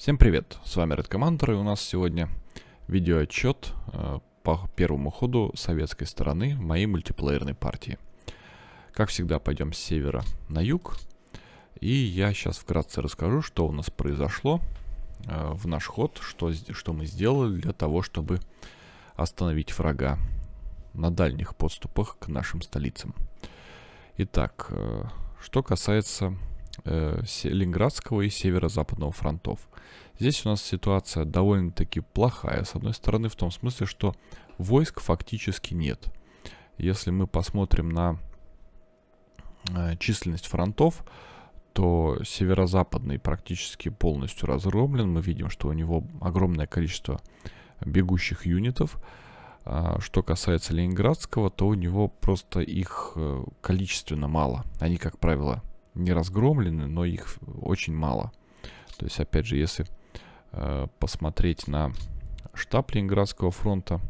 Всем привет, с вами Red Commander, и у нас сегодня видеоотчет э, по первому ходу советской стороны моей мультиплеерной партии. Как всегда, пойдем с севера на юг, и я сейчас вкратце расскажу, что у нас произошло э, в наш ход, что, что мы сделали для того, чтобы остановить врага на дальних подступах к нашим столицам. Итак, э, что касается э, Ленинградского и Северо-Западного фронтов. Здесь у нас ситуация довольно-таки плохая, с одной стороны, в том смысле, что войск фактически нет. Если мы посмотрим на э, численность фронтов, то северо-западный практически полностью разгромлен. Мы видим, что у него огромное количество бегущих юнитов. А, что касается Ленинградского, то у него просто их э, количественно мало. Они, как правило, не разгромлены, но их очень мало. То есть, опять же, если э, посмотреть на штаб Ленинградского фронта,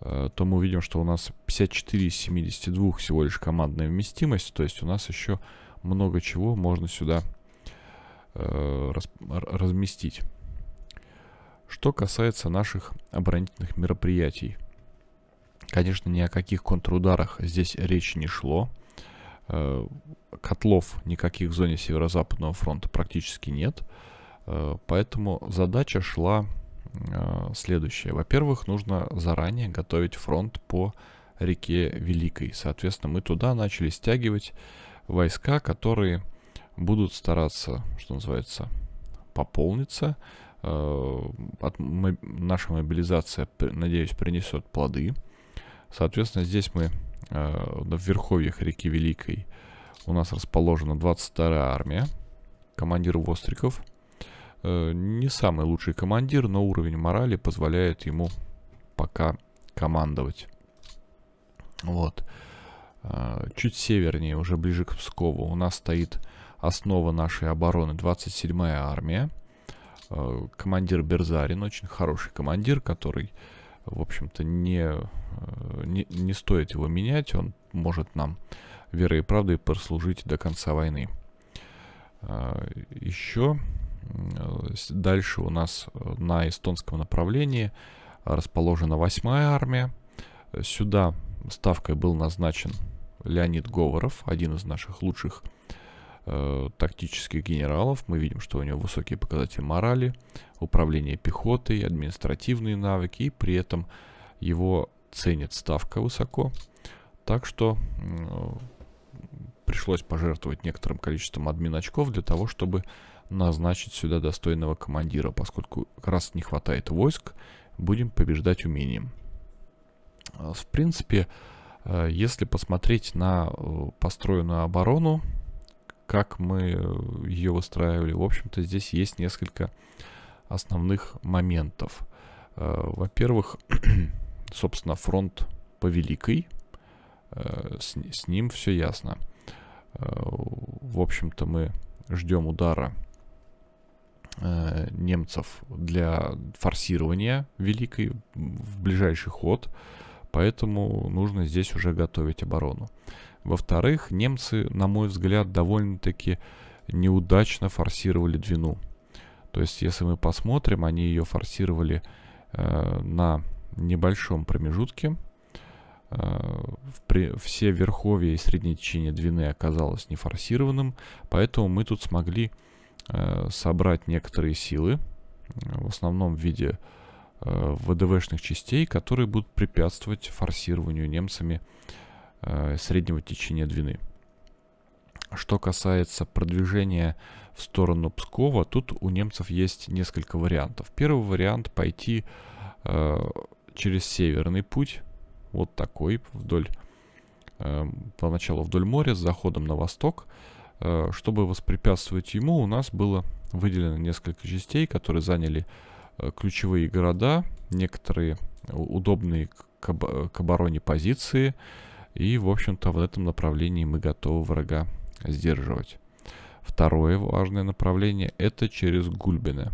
э, то мы увидим, что у нас 54 из 72 всего лишь командная вместимость, то есть у нас еще много чего можно сюда э, раз, разместить. Что касается наших оборонительных мероприятий, конечно, ни о каких контрударах здесь речи не шло – Э, котлов никаких в зоне Северо-Западного фронта практически нет. Э, поэтому задача шла э, следующая. Во-первых, нужно заранее готовить фронт по реке Великой. Соответственно, мы туда начали стягивать войска, которые будут стараться, что называется, пополниться. Наша мобилизация, надеюсь, принесет плоды. Соответственно, здесь мы в э, верховьях реки Великой у нас расположена 22-я армия. Командир Востриков. Э, не самый лучший командир, но уровень морали позволяет ему пока командовать. Вот. Э, чуть севернее, уже ближе к Пскову, у нас стоит основа нашей обороны 27-я армия. Командир Берзарин, очень хороший командир, который в общем-то, не, э, не, не стоит его менять. Он может нам верой и правдой прослужить до конца войны. А, еще э, дальше у нас э, на эстонском направлении расположена 8-я армия. Сюда ставкой был назначен Леонид Говоров, один из наших лучших э, тактических генералов. Мы видим, что у него высокие показатели морали, управление пехотой, административные навыки, и при этом его ценит ставка высоко. Так что э, пришлось пожертвовать некоторым количеством админ очков для того, чтобы назначить сюда достойного командира, поскольку как раз не хватает войск, будем побеждать умением. Э, в принципе, э, если посмотреть на э, построенную оборону, как мы э, ее выстраивали. В общем-то, здесь есть несколько основных моментов. Э, во-первых, собственно, фронт по Великой, э, с, с ним все ясно. В общем-то, мы ждем удара немцев для форсирования Великой в ближайший ход, поэтому нужно здесь уже готовить оборону. Во-вторых, немцы, на мой взгляд, довольно-таки неудачно форсировали Двину. То есть, если мы посмотрим, они ее форсировали э, на небольшом промежутке. Э, при, все верховья и среднее течение Двины оказалось нефорсированным, поэтому мы тут смогли э, собрать некоторые силы, э, в основном в виде э, ВДВшных частей, которые будут препятствовать форсированию немцами э, Э, среднего течения Двины. Что касается продвижения в сторону Пскова, тут у немцев есть несколько вариантов. Первый вариант пойти э, через северный путь, вот такой, вдоль, э, поначалу вдоль моря, с заходом на восток. Э, чтобы воспрепятствовать ему, у нас было выделено несколько частей, которые заняли э, ключевые города, некоторые удобные к, к обороне позиции, и, в общем-то, в этом направлении мы готовы врага сдерживать. Второе важное направление – это через Гульбины.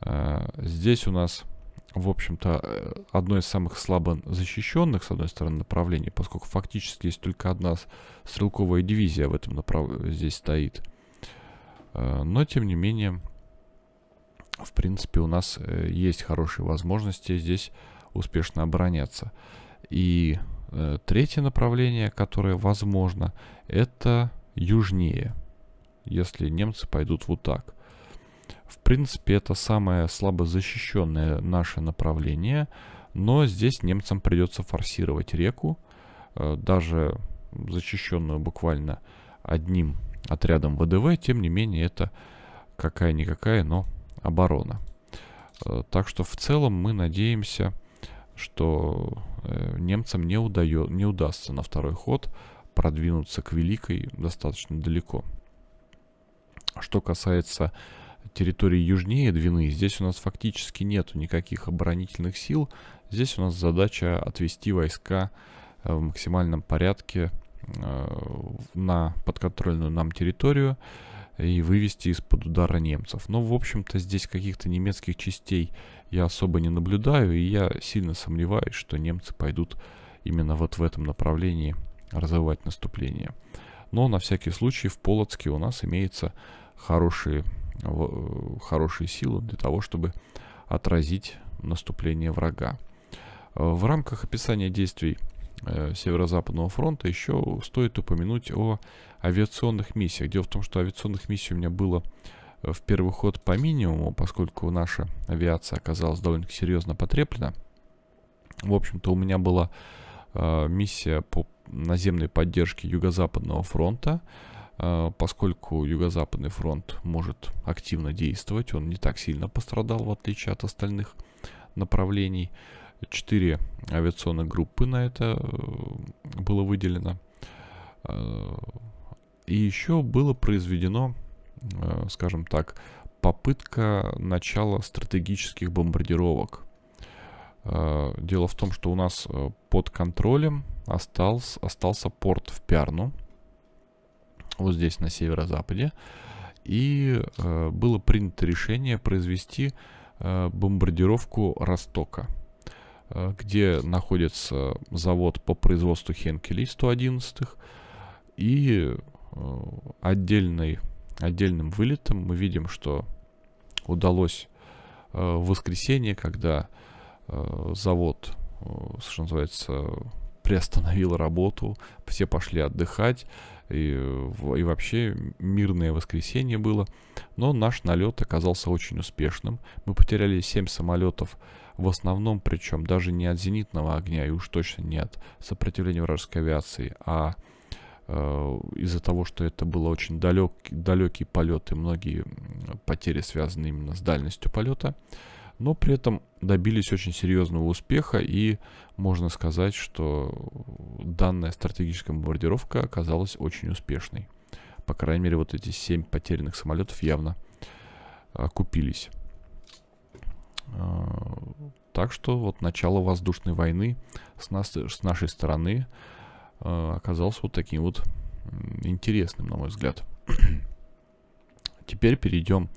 А, здесь у нас, в общем-то, э, одно из самых слабо защищенных, с одной стороны, направлений, поскольку фактически есть только одна стрелковая дивизия в этом направлении здесь стоит. А, но, тем не менее, в принципе, у нас э, есть хорошие возможности здесь успешно обороняться. И Э, третье направление, которое возможно, это южнее, если немцы пойдут вот так. В принципе, это самое слабо защищенное наше направление, но здесь немцам придется форсировать реку, э, даже защищенную буквально одним отрядом ВДВ, тем не менее это какая-никакая, но оборона. Э, так что в целом мы надеемся что э, немцам не, удает, не удастся на второй ход продвинуться к Великой достаточно далеко. Что касается территории южнее Двины, здесь у нас фактически нет никаких оборонительных сил. Здесь у нас задача отвести войска э, в максимальном порядке э, на подконтрольную нам территорию и вывести из-под удара немцев. Но, в общем-то, здесь каких-то немецких частей я особо не наблюдаю, и я сильно сомневаюсь, что немцы пойдут именно вот в этом направлении развивать наступление. Но на всякий случай в Полоцке у нас имеются хорошие, хорошие силы для того, чтобы отразить наступление врага. Э, в рамках описания действий Э, Северо-Западного фронта, еще стоит упомянуть о авиационных миссиях. Дело в том, что авиационных миссий у меня было э, в первый ход по минимуму, поскольку наша авиация оказалась довольно серьезно потреплена. В общем-то, у меня была э, миссия по наземной поддержке Юго-Западного фронта, э, поскольку Юго-Западный фронт может активно действовать, он не так сильно пострадал, в отличие от остальных направлений четыре авиационных группы на это э, было выделено. Э, и еще было произведено, э, скажем так, попытка начала стратегических бомбардировок. Дело в том, что у нас под контролем остался, остался порт в Пярну, вот здесь на северо-западе, и было принято решение произвести бомбардировку Ростока – Э, где находится завод по производству Хенкелей 111 и э, отдельный, отдельным вылетом мы видим, что удалось э, в воскресенье, когда завод, что называется, приостановил работу, все пошли отдыхать, и, и вообще мирное воскресенье было. Но наш налет оказался очень успешным. Мы потеряли 7 самолетов, в основном, причем даже не от зенитного огня и уж точно не от сопротивления вражеской авиации, а э, из-за того, что это был очень далек, далекий полет и многие потери связаны именно с дальностью полета, но при этом добились очень серьезного успеха и можно сказать, что данная стратегическая бомбардировка оказалась очень успешной. По крайней мере, вот эти 7 потерянных самолетов явно э, окупились. Э, так что вот начало воздушной войны с, нас, с нашей стороны э, оказалось вот таким вот интересным, на мой взгляд. Теперь перейдем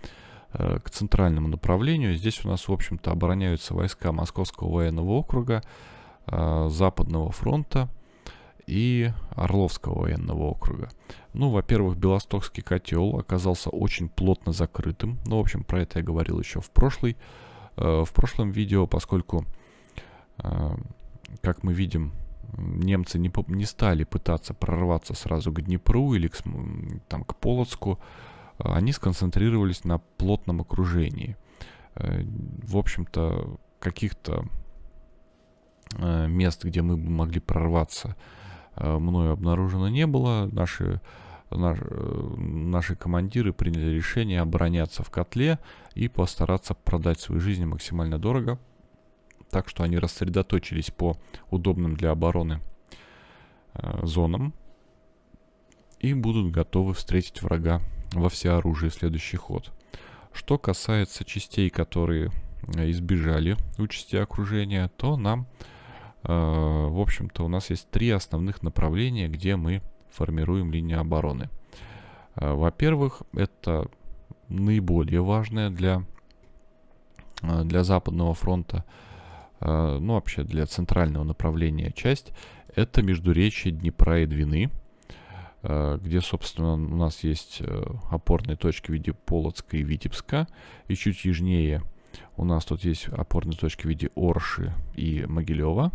э, к центральному направлению. Здесь у нас, в общем-то, обороняются войска Московского военного округа, Западного фронта и Орловского военного округа. Ну, во-первых, Белостокский котел оказался очень плотно закрытым. Ну, в общем, про это я говорил еще в прошлый Э, в прошлом видео, поскольку, э, как мы видим, немцы не, не стали пытаться прорваться сразу к Днепру или к, там, к Полоцку, э, они сконцентрировались на плотном окружении. В общем-то, каких-то мест, где мы могли прорваться, мною обнаружено не было. Наши наш, э, наши командиры приняли решение обороняться в котле и постараться продать свои жизни максимально дорого. Так что они рассредоточились по удобным для обороны э, зонам и будут готовы встретить врага во всеоружии следующий ход. Что касается частей, которые э, избежали участи окружения, то нам, э, в общем-то, у нас есть три основных направления, где мы формируем линию обороны. Э, во-первых, это наиболее важное для, э, для Западного фронта, э, ну вообще для центрального направления часть, это междуречие Днепра и Двины, где, собственно, у нас есть опорные точки в виде Полоцка и Витебска, и чуть южнее у нас тут есть опорные точки в виде Орши и Могилева.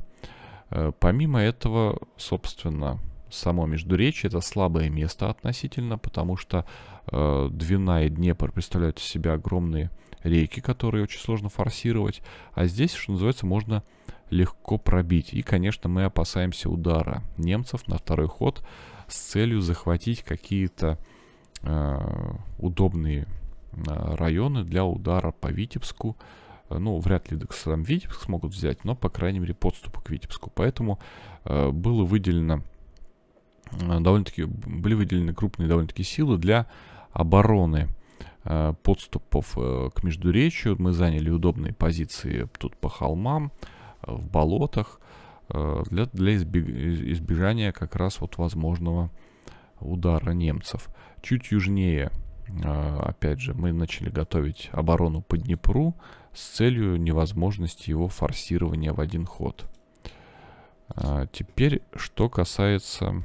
Помимо этого, собственно, само Междуречье это слабое место относительно, потому что э, Двина и Днепр представляют из себя огромные реки, которые очень сложно форсировать, а здесь, что называется, можно легко пробить. И, конечно, мы опасаемся удара немцев на второй ход с целью захватить какие-то э, удобные э, районы для удара по Витебску. Э, ну, вряд ли сам Витебск смогут взять, но, по крайней мере, подступы к Витебску. Поэтому э, было выделено Э, довольно-таки были выделены крупные довольно-таки силы для обороны э, подступов э, к Междуречью. Мы заняли удобные позиции тут по холмам, в болотах, для, для избег, избежания как раз вот возможного удара немцев. Чуть южнее, опять же, мы начали готовить оборону по Днепру с целью невозможности его форсирования в один ход. Теперь, что касается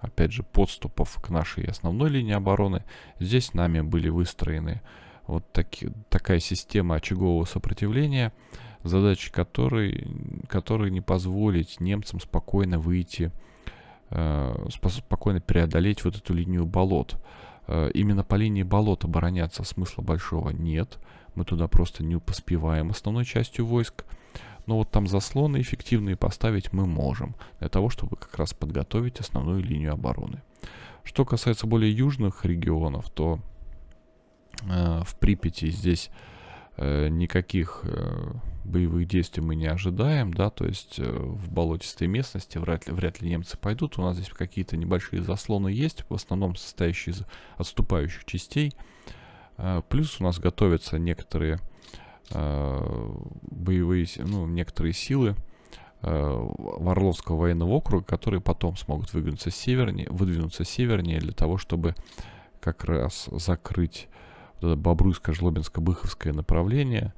опять же, подступов к нашей основной линии обороны. Здесь нами были выстроены вот таки, такая система очагового сопротивления, задача которой, которой не позволить немцам спокойно выйти, э, спокойно преодолеть вот эту линию болот. Э, именно по линии болот обороняться смысла большого нет. Мы туда просто не поспеваем основной частью войск. Но вот там заслоны эффективные поставить мы можем, для того, чтобы как раз подготовить основную линию обороны. Что касается более южных регионов, то э, в Припяти здесь э, никаких э, боевых действий мы не ожидаем, да, то есть э, в болотистой местности вряд ли, вряд ли немцы пойдут. У нас здесь какие-то небольшие заслоны есть, в основном состоящие из отступающих частей. Э, плюс у нас готовятся некоторые Э, боевые, ну, некоторые силы Орловского э, военного округа, которые потом смогут выдвинуться севернее, выдвинуться севернее для того, чтобы как раз закрыть вот Бобруйско-Жлобинско-Быховское направление.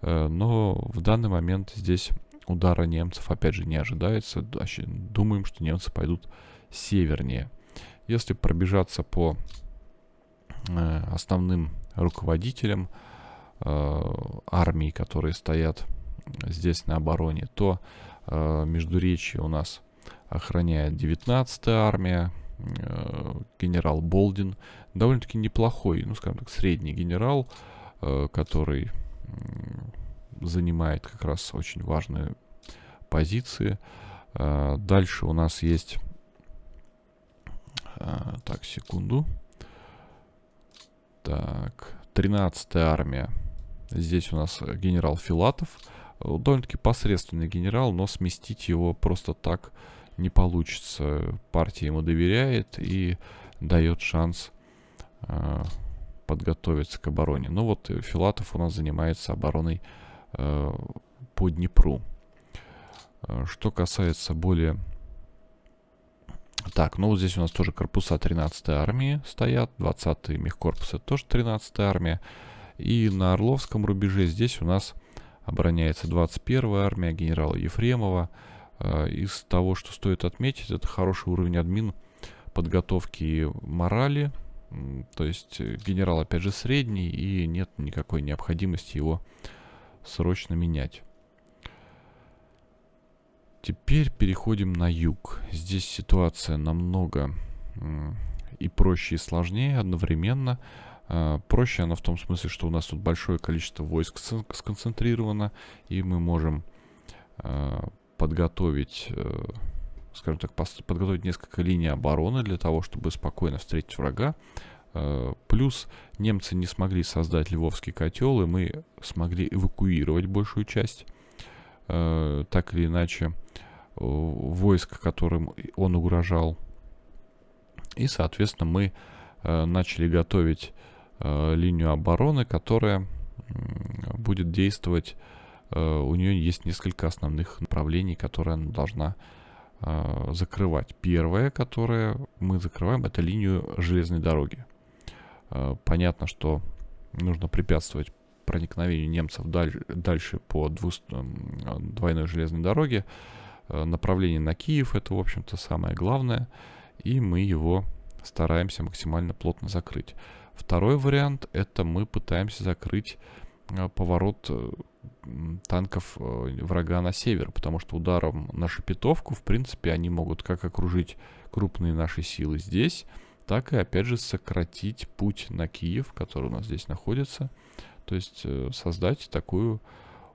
Э, но в данный момент здесь удара немцев, опять же, не ожидается. А думаем, что немцы пойдут севернее. Если пробежаться по основным руководителям, Э, армии, которые стоят здесь на обороне, то э, Междуречье у нас охраняет 19-я армия, э, генерал Болдин, довольно-таки неплохой, ну, скажем так, средний генерал, э, который занимает как раз очень важные позиции. Э, дальше у нас есть... Э, так, секунду. Так, 13-я армия Здесь у нас э, генерал Филатов. Э, довольно-таки посредственный генерал, но сместить его просто так не получится. Партия ему доверяет и дает шанс э, подготовиться к обороне. Ну вот э, Филатов у нас занимается обороной э, по Днепру. Что касается более... Так, ну вот здесь у нас тоже корпуса 13-й армии стоят. 20-й мехкорпус это тоже 13-я армия. И на Орловском рубеже здесь у нас обороняется 21-я армия генерала Ефремова. Э, из того, что стоит отметить, это хороший уровень админ подготовки и морали. То есть э, генерал, опять же, средний, и нет никакой необходимости его срочно менять. Теперь переходим на юг. Здесь ситуация намного и проще, и сложнее одновременно. Э, проще она в том смысле, что у нас тут большое количество войск сконцентрировано, и мы можем э, подготовить, э, скажем так, подготовить несколько линий обороны для того, чтобы спокойно встретить врага. Плюс немцы не смогли создать Львовский котел, и мы смогли эвакуировать большую часть. Так или иначе, войск, которым он угрожал. И, соответственно, мы начали готовить Э, линию обороны, которая будет действовать, э, у нее есть несколько основных направлений, которые она должна э, закрывать. Первое, которое мы закрываем, это линию железной дороги. Понятно, что нужно препятствовать проникновению немцев дальше по двойной железной дороге. Направление на Киев это, в общем-то, самое главное. И мы его стараемся максимально плотно закрыть. Второй вариант это мы пытаемся закрыть э, поворот э, танков э, врага на север, потому что ударом на шепетовку, в принципе, они могут как окружить крупные наши силы здесь, так и, опять же, сократить путь на Киев, который у нас здесь находится, то есть создать такую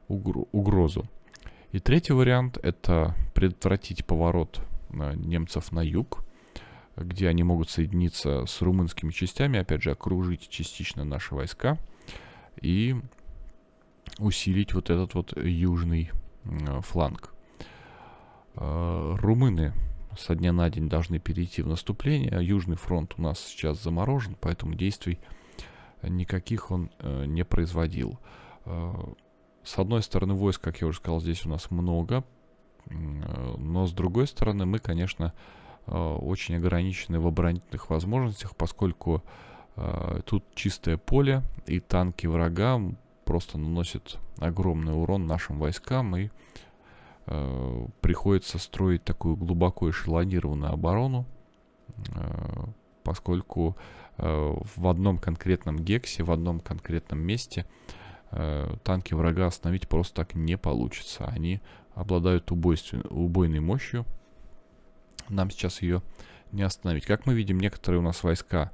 угрозу. И третий вариант — это предотвратить поворот немцев на юг, где они могут соединиться с румынскими частями, опять же, окружить частично наши войска и усилить вот этот вот южный э, фланг. Э, румыны со дня на день должны перейти в наступление. Южный фронт у нас сейчас заморожен, поэтому действий никаких он э, не производил. С одной стороны, войск, как я уже сказал, здесь у нас много, но с другой стороны, мы, конечно, Э, очень ограничены в оборонительных возможностях, поскольку э, тут чистое поле, и танки врага просто наносят огромный урон нашим войскам, и э, приходится строить такую глубоко эшелонированную оборону, поскольку в одном конкретном гексе, в одном конкретном месте танки врага остановить просто так не получится. Они обладают убойственной убойной мощью, нам сейчас ее не остановить. Как мы видим, некоторые у нас войска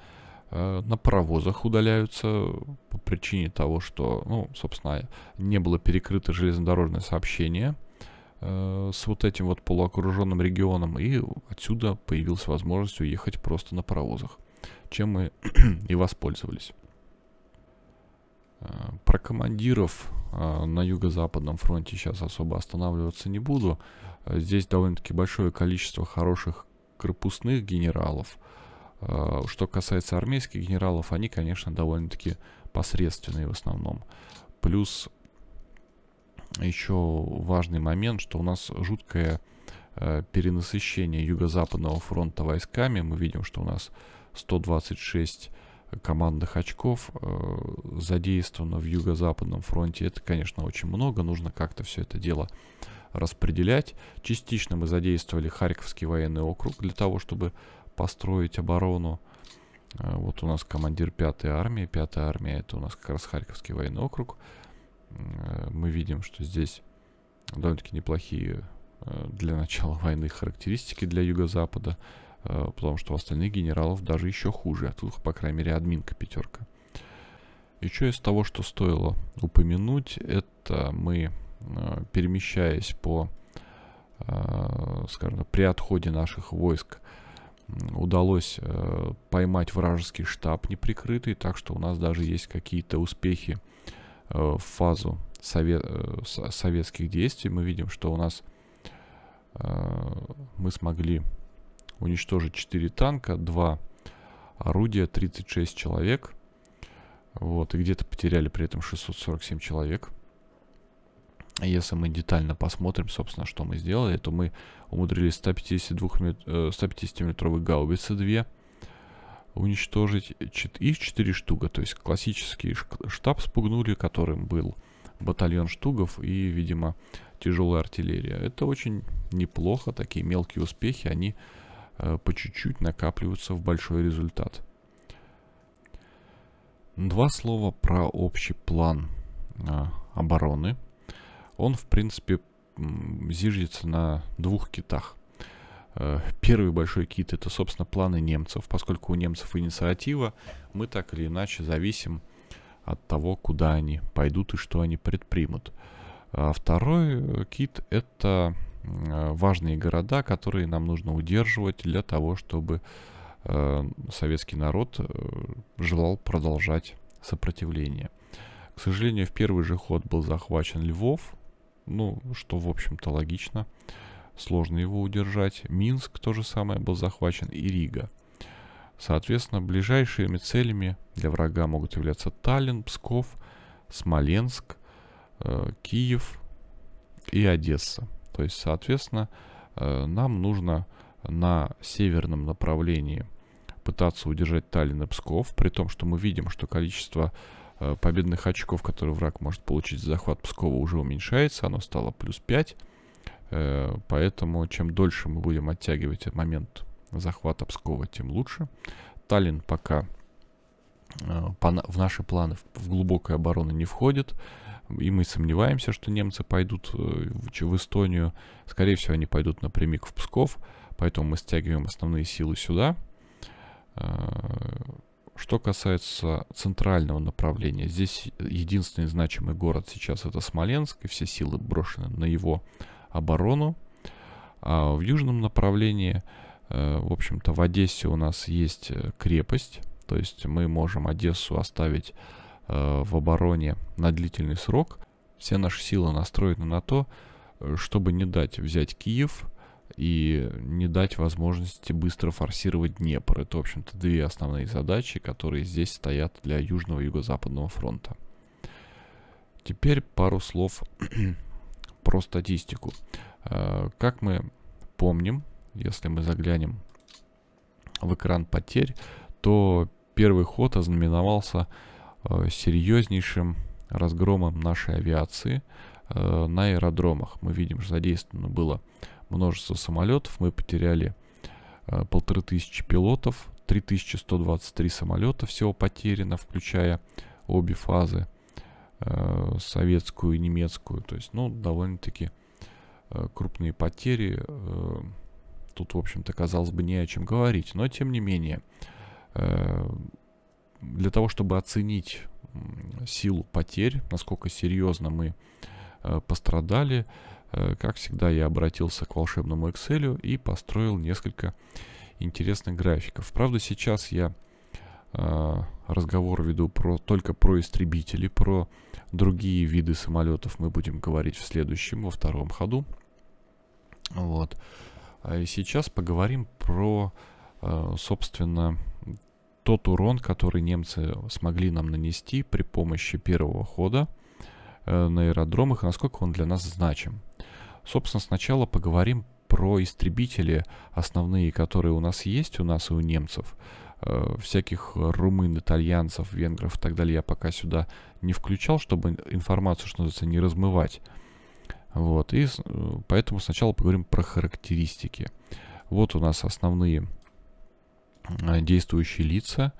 э, на паровозах удаляются по причине того, что, ну, собственно, не было перекрыто железнодорожное сообщение э, с вот этим вот полуокруженным регионом, и отсюда появилась возможность уехать просто на паровозах, чем мы и воспользовались. Э, про командиров э, на юго-западном фронте сейчас особо останавливаться не буду. Э, здесь довольно-таки большое количество хороших корпусных генералов. Э, что касается армейских генералов, они, конечно, довольно-таки посредственные в основном. Плюс еще важный момент, что у нас жуткое э, перенасыщение Юго-Западного фронта войсками. Мы видим, что у нас 126 командных очков э, задействовано в юго-западном фронте. Это, конечно, очень много. Нужно как-то все это дело распределять. Частично мы задействовали Харьковский военный округ для того, чтобы построить оборону. Э, вот у нас командир 5-й армии. 5-я армия это у нас как раз Харьковский военный округ. Э, мы видим, что здесь довольно-таки неплохие э, для начала войны характеристики для Юго-Запада. Э, потому что у остальных генералов даже еще хуже, а тут, по крайней мере, админка пятерка. Еще из того, что стоило упомянуть, это мы, э, перемещаясь по, э, скажем, при отходе наших войск, удалось поймать вражеский штаб неприкрытый, так что у нас даже есть какие-то успехи в фазу совет, советских действий. Мы видим, что у нас мы смогли уничтожить 4 танка, 2 орудия, 36 человек. Вот, и где-то потеряли при этом 647 человек. Если мы детально посмотрим, собственно, что мы сделали, то мы умудрились 152 150-метровые э, гаубицы 2 уничтожить. Их 4 штука, то есть классический штаб спугнули, которым был батальон штугов и, видимо, тяжелая артиллерия. Это очень неплохо, такие мелкие успехи, они Э, по чуть-чуть накапливаются в большой результат. Два слова про общий план э, обороны. Он, в принципе, зиждется на двух китах. Э, первый большой кит это, собственно, планы немцев. Поскольку у немцев инициатива, мы так или иначе зависим от того, куда они пойдут и что они предпримут. А второй кит это Э, важные города, которые нам нужно удерживать для того, чтобы э, советский народ э, желал продолжать сопротивление. К сожалению, в первый же ход был захвачен Львов, ну, что, в общем-то, логично. Сложно его удержать. Минск то же самое был захвачен и Рига. Соответственно, ближайшими целями для врага могут являться Таллин, Псков, Смоленск, Киев и Одесса. То есть, соответственно, э, нам нужно на северном направлении пытаться удержать Таллин и Псков, при том, что мы видим, что количество э, победных очков, которые враг может получить за захват Пскова, уже уменьшается, оно стало плюс 5. Э, поэтому чем дольше мы будем оттягивать момент захвата Пскова, тем лучше. Таллин пока в наши планы в глубокой обороны не входит и мы сомневаемся, что немцы пойдут э, в Эстонию. Скорее всего, они пойдут напрямик в Псков, поэтому мы стягиваем основные силы сюда. Э, что касается центрального направления, здесь единственный значимый город сейчас это Смоленск, и все силы брошены на его оборону. А в южном направлении, э, в общем-то, в Одессе у нас есть крепость, то есть мы можем Одессу оставить Э, в обороне на длительный срок. Все наши силы настроены на то, э, чтобы не дать взять Киев и не дать возможности быстро форсировать Днепр. Это, в общем-то, две основные задачи, которые здесь стоят для Южного и Юго-Западного фронта. Теперь пару слов про статистику. Э, как мы помним, если мы заглянем в экран потерь, то первый ход ознаменовался Э, серьезнейшим разгромом нашей авиации э, на аэродромах. Мы видим, что задействовано было множество самолетов. Мы потеряли э, полторы тысячи пилотов, 3123 самолета всего потеряно, включая обе фазы, советскую и немецкую. То есть, ну, довольно-таки крупные потери. Тут, в общем-то, казалось бы, не о чем говорить. Но, тем не менее, для того, чтобы оценить силу потерь, насколько серьезно мы э, пострадали, э, как всегда, я обратился к волшебному Excel и построил несколько интересных графиков. Правда, сейчас я э, разговор веду про, только про истребители, про другие виды самолетов мы будем говорить в следующем, во втором ходу. Вот. А и сейчас поговорим про, собственно, тот урон, который немцы смогли нам нанести при помощи первого хода э, на аэродромах, и насколько он для нас значим. Собственно, сначала поговорим про истребители, основные, которые у нас есть, у нас и у немцев. Э, всяких румын, итальянцев, венгров и так далее я пока сюда не включал, чтобы информацию, что называется, не размывать. Вот, и э, поэтому сначала поговорим про характеристики. Вот у нас основные Э, действующие лица,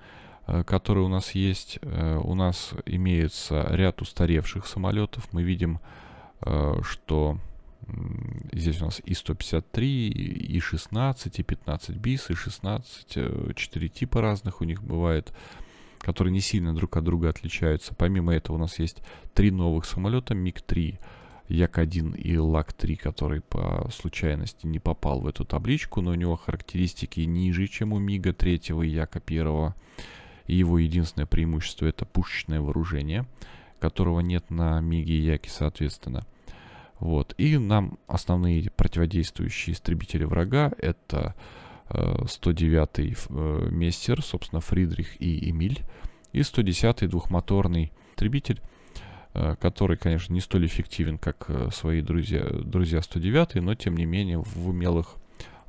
э, которые у нас есть. Э, у нас имеется ряд устаревших самолетов. Мы видим, что здесь у нас И-153, И-16, И-15 БИС, И-16, 4 типа разных у них бывает, которые не сильно друг от друга отличаются. Помимо этого у нас есть три новых самолета МиГ-3, Як-1 и Лак-3, который по случайности не попал в эту табличку, но у него характеристики ниже, чем у Мига 3 и Яка 1. И его единственное преимущество это пушечное вооружение, которого нет на Миге и Яке, соответственно. Вот. И нам основные противодействующие истребители врага это 109-й э, э, Мессер, собственно, Фридрих и Эмиль, и 110-й двухмоторный истребитель Э, который, конечно, не столь эффективен, как э, свои друзья, друзья 109, но тем не менее в умелых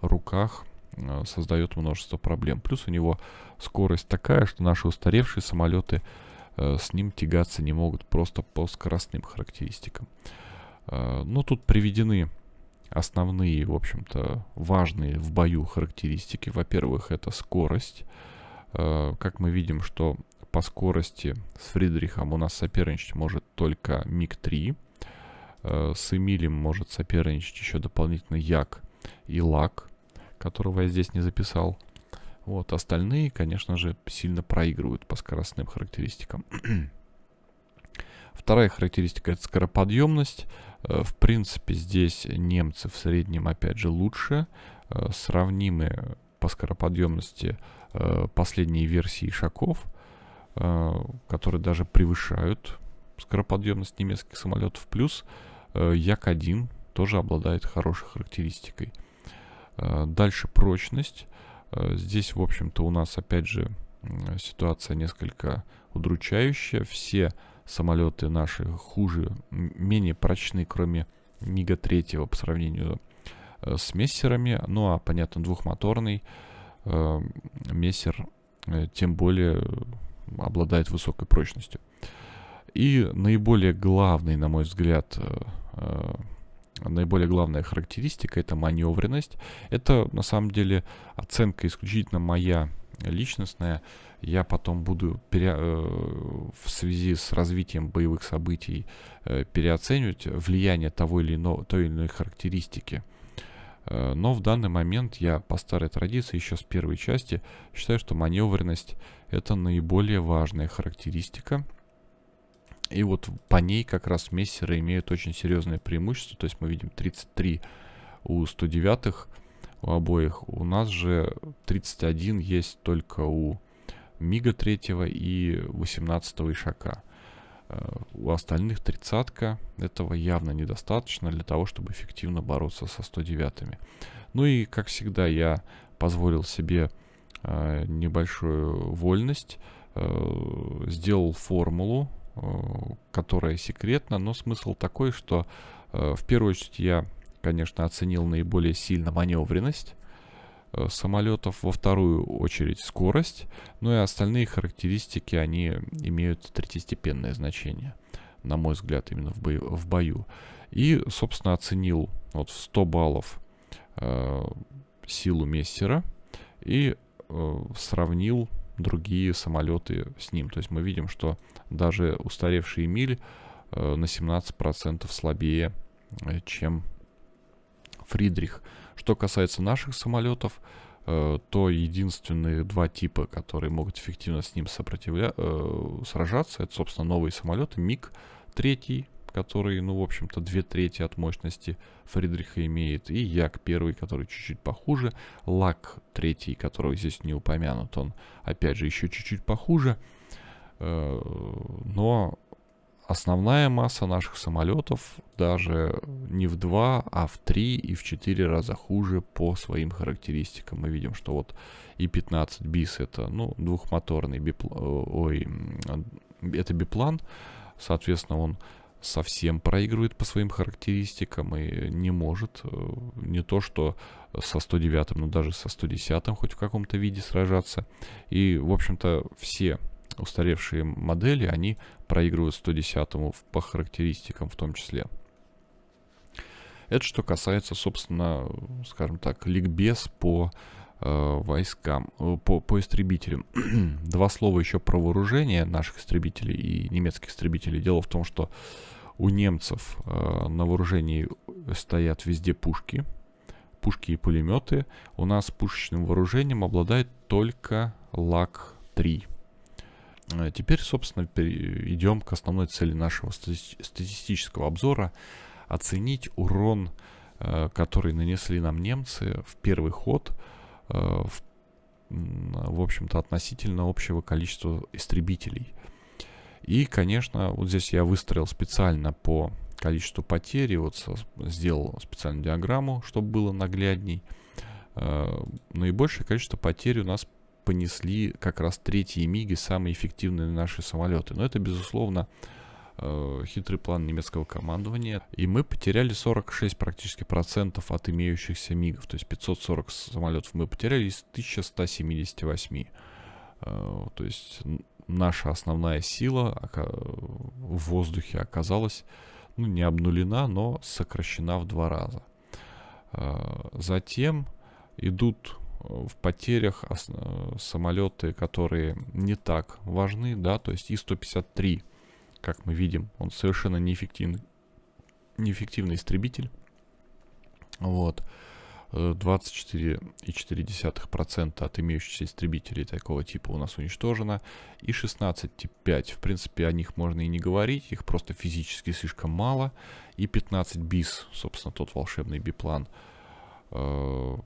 руках э, создает множество проблем. Плюс у него скорость такая, что наши устаревшие самолеты с ним тягаться не могут просто по скоростным характеристикам. Но ну, тут приведены основные, в общем-то, важные в бою характеристики. Во-первых, это скорость. Как мы видим, что по скорости с Фридрихом у нас соперничать может только МиГ-3. Э, с Эмилем может соперничать еще дополнительно Як и Лак, которого я здесь не записал. Вот, остальные, конечно же, сильно проигрывают по скоростным характеристикам. Вторая характеристика это скороподъемность. Э, в принципе, здесь немцы в среднем, опять же, лучше. Э, Сравнимы по скороподъемности последние версии шагов. Э, которые даже превышают скороподъемность немецких самолетов. Плюс э, Як-1 тоже обладает хорошей характеристикой. Э, дальше прочность. Здесь, в общем-то, у нас, опять же, ситуация несколько удручающая. Все самолеты наши хуже, менее прочны, кроме Мига-3 по сравнению с мессерами. Ну, а, понятно, двухмоторный мессер, тем более обладает высокой прочностью. И наиболее главный, на мой взгляд, э, э, наиболее главная характеристика это маневренность. Это на самом деле оценка исключительно моя личностная. Я потом буду пере... Э, в связи с развитием боевых событий переоценивать влияние того или иного, той или иной характеристики Э, но в данный момент я по старой традиции, еще с первой части, считаю, что маневренность это наиболее важная характеристика. И вот по ней как раз мессеры имеют очень серьезное преимущество. То есть мы видим 33 у 109 у обоих. У нас же 31 есть только у Мига 3 и 18 Ишака. Э, у остальных тридцатка этого явно недостаточно для того, чтобы эффективно бороться со 109-ми. Ну и, как всегда, я позволил себе э, небольшую вольность, э, сделал формулу, э, которая секретна, но смысл такой, что э, в первую очередь я, конечно, оценил наиболее сильно маневренность, Э, самолетов во вторую очередь скорость, ну и остальные характеристики, они имеют третьестепенное значение, на мой взгляд, именно в бою. В бою. И, собственно, оценил вот в 100 баллов э, силу Мессера и э, сравнил другие самолеты с ним. То есть мы видим, что даже устаревший Эмиль э, на 17% слабее, э, чем Фридрих. Что касается наших самолетов, э, то единственные два типа, которые могут эффективно с ним сопротивля... Э, сражаться, это, собственно, новые самолеты МиГ-3, который, ну, в общем-то, две трети от мощности Фридриха имеет, и Як 1 который чуть-чуть похуже, Лак 3 которого здесь не упомянут, он, опять же, еще чуть-чуть похуже, э, но основная масса наших самолетов даже не в 2, а в 3 и в 4 раза хуже по своим характеристикам. Мы видим, что вот И-15 БИС это ну, двухмоторный биплан, э, ой, э, это биплан, соответственно, он совсем проигрывает по своим характеристикам и не может э, не то что со 109, но даже со 110 хоть в каком-то виде сражаться. И, в общем-то, все устаревшие модели, они проигрывают 110 по характеристикам в том числе. Это что касается, собственно, скажем так, ликбез по э, войскам, э, по, по истребителям. Два слова еще про вооружение наших истребителей и немецких истребителей. Дело в том, что у немцев э, на вооружении стоят везде пушки, пушки и пулеметы. У нас пушечным вооружением обладает только ЛАК-3. Э, теперь, собственно, перейдем к основной цели нашего статистического обзора. Оценить урон, э, который нанесли нам немцы в первый ход, э, в, в общем-то, относительно общего количества истребителей. И, конечно, вот здесь я выстроил специально по количеству потерь, вот сделал специальную диаграмму, чтобы было наглядней. Наибольшее количество потерь у нас понесли как раз третьи МИГи, самые эффективные наши самолеты. Но это, безусловно, э, хитрый план немецкого командования. И мы потеряли 46 практически процентов от имеющихся МИГов. То есть 540 самолетов мы потеряли из 1178. Э, то есть наша основная сила в воздухе оказалась ну, не обнулена, но сокращена в два раза. Э, затем идут в потерях а э, самолеты, которые не так важны, да, то есть И-153, как мы видим, он совершенно неэффективный, неэффективный истребитель, вот, 24,4% э, от имеющихся истребителей такого типа у нас уничтожено, и 16,5, в принципе, о них можно и не говорить, их просто физически слишком мало, и 15 бис, собственно, тот волшебный биплан, план Э,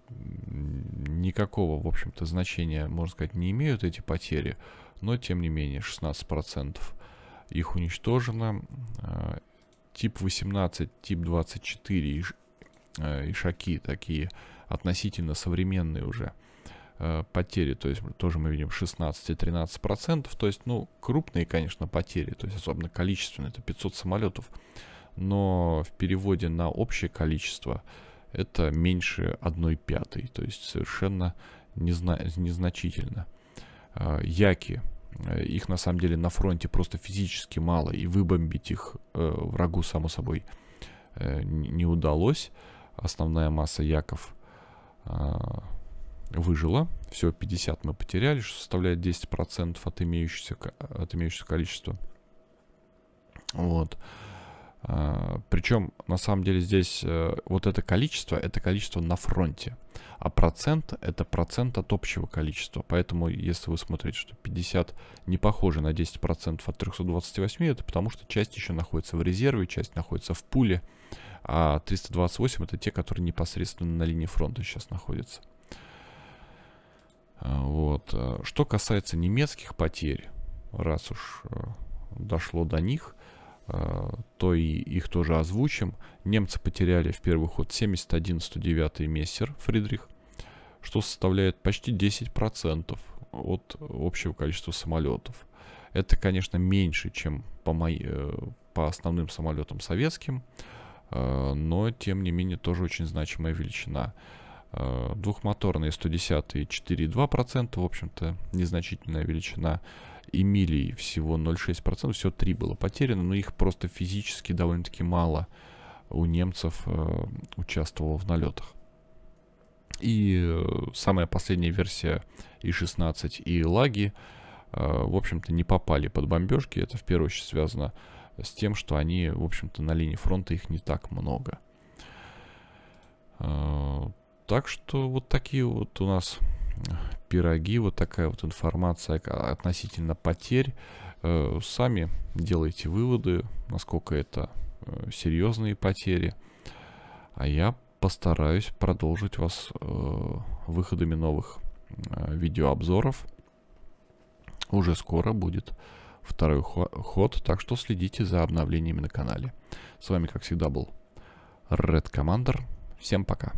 никакого, в общем-то, значения, можно сказать, не имеют эти потери, но, тем не менее, 16% их уничтожено. Э, тип 18, тип 24 э, ишаки такие относительно современные уже потери, то есть тоже мы видим 16 и 13 процентов, то есть, ну, крупные, конечно, потери, то есть особенно количественные, это 500 самолетов, но в переводе на общее количество – это меньше 1 пятой, то есть совершенно незна незначительно. А, яки, э, их на самом деле на фронте просто физически мало, и выбомбить их э, врагу, само собой, э, не удалось. Основная масса яков а, выжила. все 50 мы потеряли, что составляет 10% от имеющегося, от имеющегося количества. Вот. А, Причем, на самом деле, здесь э, вот это количество, это количество на фронте. А процент, это процент от общего количества. Поэтому, если вы смотрите, что 50 не похоже на 10% от 328, это потому что часть еще находится в резерве, часть находится в пуле. А 328 это те, которые непосредственно на линии фронта сейчас находятся. А, вот. Э, что касается немецких потерь, раз уж э, дошло до них, Э, то и их тоже озвучим. Немцы потеряли в первый ход 71-109 мессер Фридрих, что составляет почти 10% от общего количества самолетов. Это, конечно, меньше, чем по, мои, э, по основным самолетам советским, э, но, тем не менее, тоже очень значимая величина. Двухмоторные 110 4,2%, в общем-то, незначительная величина. Эмилии всего 0,6%, всего 3 было потеряно, но их просто физически довольно-таки мало у немцев э, участвовало в налетах. И э, самая последняя версия И-16 и Лаги, э, в общем-то, не попали под бомбежки. Это в первую очередь связано с тем, что они, в общем-то, на линии фронта их не так много. Э, так что вот такие вот у нас пироги. Вот такая вот информация относительно потерь. Э, сами делайте выводы, насколько это э, серьезные потери. А я постараюсь продолжить вас э, выходами новых видеообзоров. Уже скоро будет второй ход, так что следите за обновлениями на канале. С вами, как всегда, был Red Commander. Всем пока.